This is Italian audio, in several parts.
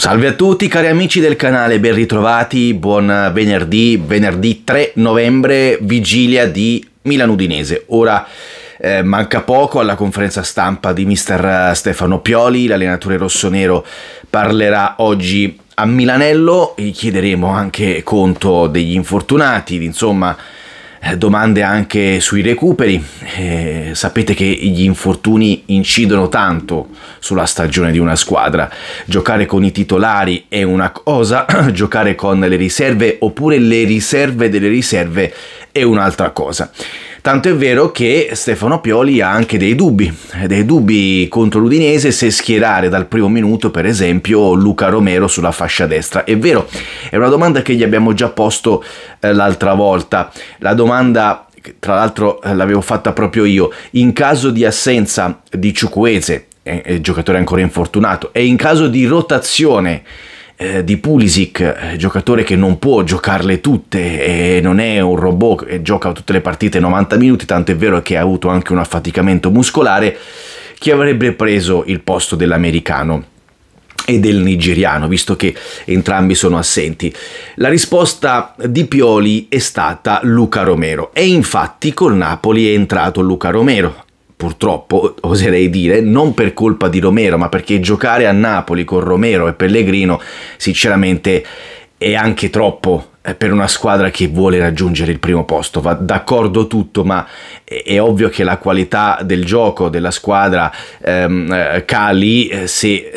Salve a tutti cari amici del canale, ben ritrovati, buon venerdì, venerdì 3 novembre, vigilia di Milan Udinese. Ora eh, manca poco alla conferenza stampa di mister eh, Stefano Pioli, l'allenatore rossonero parlerà oggi a Milanello, gli chiederemo anche conto degli infortunati, insomma eh, domande anche sui recuperi. Eh, sapete che gli infortuni incidono tanto sulla stagione di una squadra. Giocare con i titolari è una cosa, giocare con le riserve oppure le riserve delle riserve è un'altra cosa. Tanto è vero che Stefano Pioli ha anche dei dubbi, dei dubbi contro l'Udinese se schierare dal primo minuto per esempio Luca Romero sulla fascia destra. È vero, è una domanda che gli abbiamo già posto eh, l'altra volta. La domanda tra l'altro eh, l'avevo fatta proprio io, in caso di assenza di Ciucuese, eh, giocatore ancora infortunato, e in caso di rotazione eh, di Pulisic, eh, giocatore che non può giocarle tutte e non è un robot e gioca tutte le partite 90 minuti, tanto è vero che ha avuto anche un affaticamento muscolare, chi avrebbe preso il posto dell'americano e del nigeriano, visto che entrambi sono assenti. La risposta di Pioli è stata Luca Romero e infatti col Napoli è entrato Luca Romero, purtroppo oserei dire, non per colpa di Romero, ma perché giocare a Napoli con Romero e Pellegrino, sinceramente è anche troppo eh, per una squadra che vuole raggiungere il primo posto. Va d'accordo tutto, ma è, ovvio che la qualità del gioco della squadra ehm, eh, cali eh, se eh,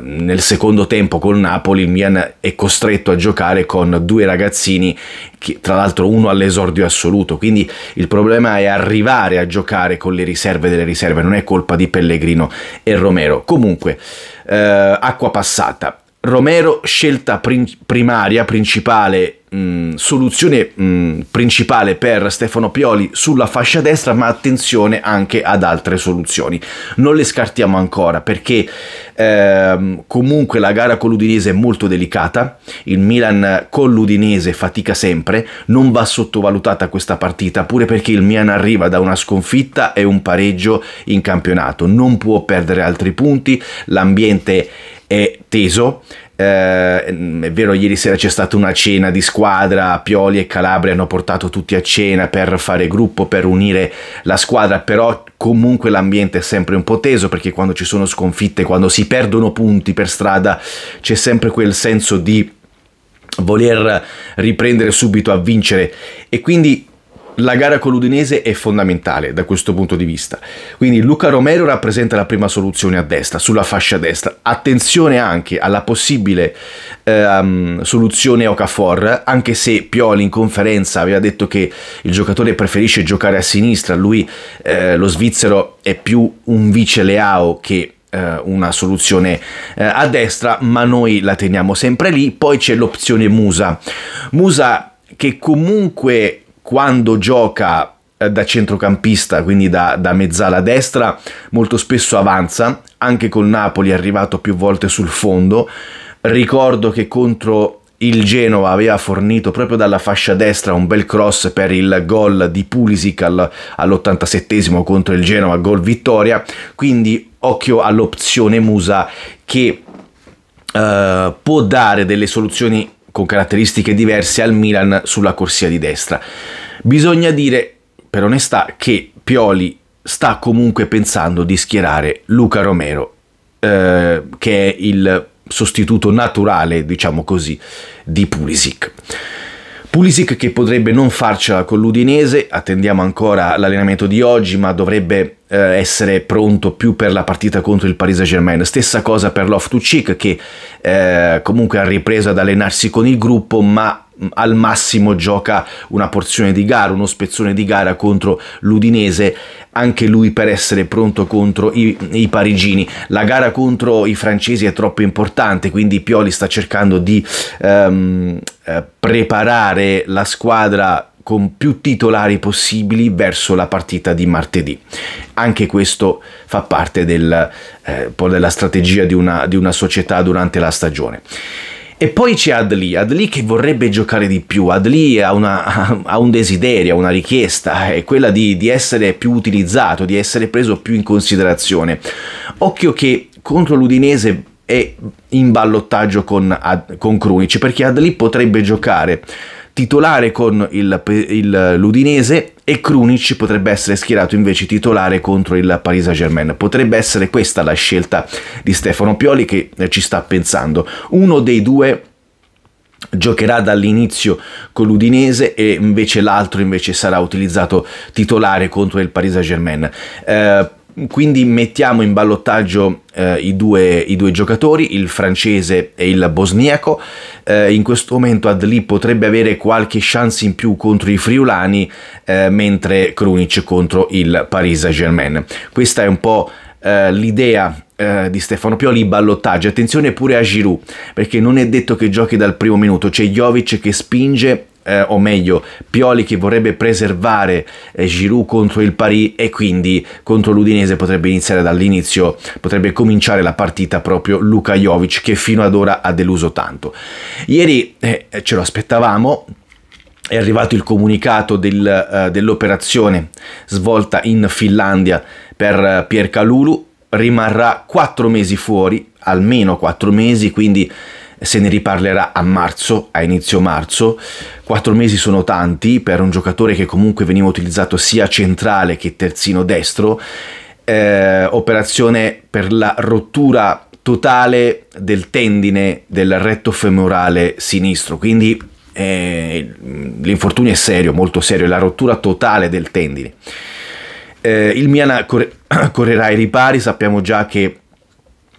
nel secondo tempo col Napoli il Milan è costretto a giocare con due ragazzini, che, tra l'altro uno all'esordio assoluto. Quindi il problema è arrivare a giocare con le riserve delle riserve, non è colpa di Pellegrino e Romero. Comunque, eh, acqua passata Romero scelta prim- primaria, principale, mh, soluzione mh, principale per Stefano Pioli sulla fascia destra, ma attenzione anche ad altre soluzioni. Non le scartiamo ancora perché ehm, comunque la gara con l'Udinese è molto delicata, il Milan con l'Udinese fatica sempre, non va sottovalutata questa partita, pure perché il Milan arriva da una sconfitta e un pareggio in campionato, non può perdere altri punti, l'ambiente è è teso. Eh, è vero, ieri sera c'è stata una cena di squadra, Pioli e Calabria hanno portato tutti a cena per fare gruppo, per unire la squadra, però comunque l'ambiente è sempre un po' teso perché quando ci sono sconfitte, quando si perdono punti per strada, c'è sempre quel senso di voler riprendere subito a vincere e quindi la gara con l'Udinese è fondamentale da questo punto di vista. Quindi Luca Romero rappresenta la prima soluzione a destra, sulla fascia destra. Attenzione anche alla possibile ehm, soluzione Okafor, anche se Pioli in conferenza aveva detto che il giocatore preferisce giocare a sinistra, lui eh, lo svizzero è più un vice Leao che eh, una soluzione eh, a destra, ma noi la teniamo sempre lì. Poi c'è l'opzione Musa. Musa che comunque quando gioca eh, da centrocampista, quindi da, da, mezzala destra, molto spesso avanza, anche col Napoli è arrivato più volte sul fondo. Ricordo che contro il Genova aveva fornito proprio dalla fascia destra un bel cross per il gol di Pulisic all, all'87 contro il Genova, gol vittoria, quindi occhio all'opzione Musa che eh, può dare delle soluzioni con caratteristiche diverse al Milan sulla corsia di destra. Bisogna dire, per onestà, che Pioli sta comunque pensando di schierare Luca Romero, eh, che è il sostituto naturale, diciamo così, di Pulisic. Pulisic che potrebbe non farcela con l'Udinese, attendiamo ancora l'allenamento di oggi, ma dovrebbe eh, essere pronto più per la partita contro il Paris Saint-Germain. Stessa cosa per Loftus-Cheek che eh, comunque ha ripreso ad allenarsi con il gruppo, ma al massimo gioca una porzione di gara, uno spezzone di gara contro l'Udinese, anche lui per essere pronto contro i, i, parigini. La gara contro i francesi è troppo importante, quindi Pioli sta cercando di ehm, eh, preparare la squadra con più titolari possibili verso la partita di martedì. Anche questo fa parte del, eh, della strategia di una, di una società durante la stagione. E poi c'è Adli, Adli che vorrebbe giocare di più, Adli ha, una, ha un desiderio, una richiesta, è quella di, di essere più utilizzato, di essere preso più in considerazione. Occhio che contro l'Udinese è in ballottaggio con, con Krunic perché Adli potrebbe giocare titolare con il, il, l'Udinese e Krunic potrebbe essere schierato invece titolare contro il Paris Saint Germain. Potrebbe essere questa la scelta di Stefano Pioli che eh, ci sta pensando. Uno dei due giocherà dall'inizio con l'Udinese e invece l'altro invece sarà utilizzato titolare contro il Paris Saint Germain. Eh, quindi mettiamo in ballottaggio eh, i, due, i, due, giocatori, il francese e il bosniaco. Eh, in questo momento Adli potrebbe avere qualche chance in più contro i friulani, eh, mentre Krunic contro il Paris Saint-Germain. Questa è un po' eh, l'idea eh, di Stefano Pioli ballottaggi. Attenzione pure a Giroud, perché non è detto che giochi dal primo minuto. C'è Jovic che spinge eh, o meglio Pioli che vorrebbe preservare eh, Giroud contro il Paris e quindi contro l'Udinese potrebbe iniziare dall'inizio, potrebbe cominciare la partita proprio Luka Jovic che fino ad ora ha deluso tanto. Ieri eh, ce lo aspettavamo è arrivato il comunicato del, uh, dell'operazione svolta in Finlandia per uh, eh, Pierre Calulu, rimarrà 4 mesi fuori, almeno 4 mesi, quindi se ne riparlerà a marzo, a inizio marzo. Quattro mesi sono tanti per un giocatore che comunque veniva utilizzato sia centrale che terzino destro. Eh, operazione per la rottura totale del tendine del retto femorale sinistro, quindi eh, l'infortunio è serio, molto serio, è la rottura totale del tendine eh, il Milan corre- correrà ai ripari, sappiamo già che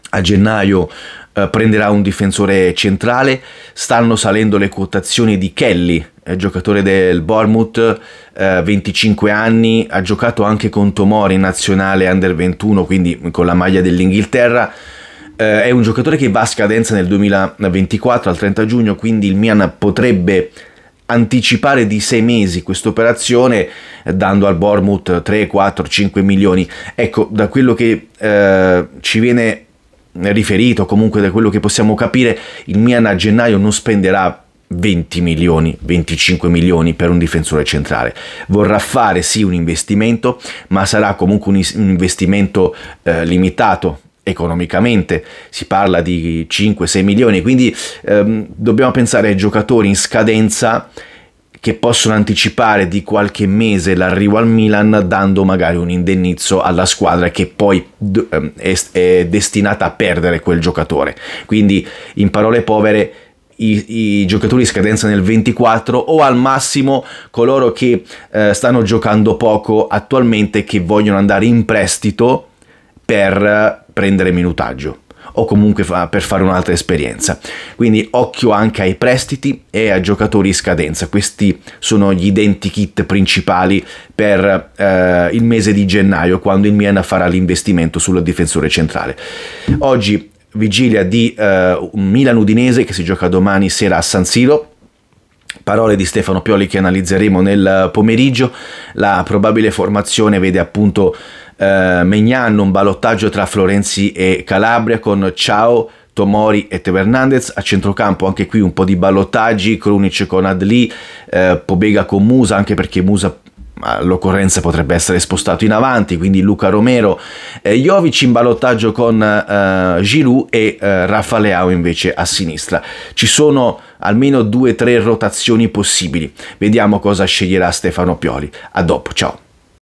a gennaio eh, prenderà un difensore centrale, stanno salendo le quotazioni di Kelly, eh, giocatore del Bournemouth, eh, 25 anni, ha giocato anche con Tomori in nazionale under 21, quindi con la maglia dell'Inghilterra. Eh, è un giocatore che va a scadenza nel 2024 al 30 giugno, quindi il Milan potrebbe anticipare di sei mesi questa operazione eh, dando al Bormuth 3, 4, 5 milioni. Ecco, da quello che eh, ci viene riferito, comunque da quello che possiamo capire, il Milan a gennaio non spenderà 20 milioni, 25 milioni per un difensore centrale. Vorrà fare sì un investimento, ma sarà comunque un investimento eh, limitato economicamente si parla di 5-6 milioni, quindi ehm, dobbiamo pensare ai giocatori in scadenza che possono anticipare di qualche mese l'arrivo al Milan dando magari un indennizzo alla squadra che poi ehm, è destinata a perdere quel giocatore. Quindi in parole povere i, i giocatori in scadenza nel 24 o al massimo coloro che eh, stanno giocando poco attualmente che vogliono andare in prestito per prendere minutaggio o comunque fa per fare un'altra esperienza. Quindi occhio anche ai prestiti e a giocatori in scadenza. Questi sono gli identikit principali per eh, il mese di gennaio, quando il Miena farà l'investimento sul difensore centrale. Oggi vigilia di eh, Milan Udinese che si gioca domani sera a San Siro parole di Stefano Pioli che analizzeremo nel pomeriggio. La probabile formazione vede appunto eh, Megnan un ballottaggio tra Florenzi e Calabria con Ciao Tomori e Tevernandez a centrocampo anche qui un po' di ballottaggi Krunic con Adli eh, Pobega con Musa anche perché Musa all'occorrenza potrebbe essere spostato in avanti, quindi Luca Romero, eh, Jovic in ballottaggio con eh, Giroud e eh, Rafa Leao invece a sinistra. Ci sono almeno due o tre rotazioni possibili. Vediamo cosa sceglierà Stefano Pioli. A dopo, ciao.